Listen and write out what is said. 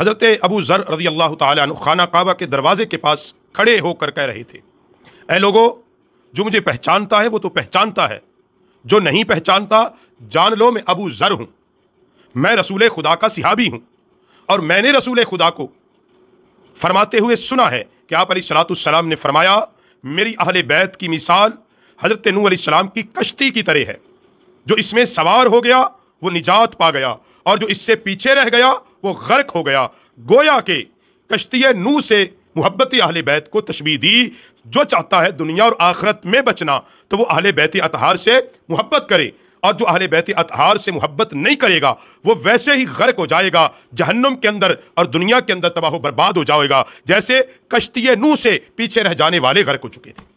हज़रत अबू ज़र रजी अल्लाह ताना खाना काबा के दरवाज़े के पास खड़े होकर कह रहे थे ए लोगो जो मुझे पहचानता है वो तो पहचानता है जो नहीं पहचानता जान लो मैं अबू ज़र हूँ मैं रसूल खुदा का सिहाबी हूँ और मैंने रसूल खुदा को फरमाते हुए सुना है कि आप सलातम ने फरमाया मेरी अहल बैत की मिसाल हज़रत नू सलाम की कश्ती की तरह है जो इसमें सवार हो गया वो निजात पा गया और जो इससे पीछे रह गया वो गर्क हो गया गोया के कश्ती नू से मुहब्बत अहल बैत को तशबी दी जो चाहता है दुनिया और आखरत में बचना तो वो अहल बैत अतहार से मुहब्बत करे और जो अहल बैत अतहार से मोहब्बत नहीं करेगा वो वैसे ही गर्क हो जाएगा जहन्नुम के अंदर और दुनिया के अंदर तबाह बर्बाद हो जाएगा जैसे कश्ती नू से पीछे रह जाने वाले गर्क हो चुके थे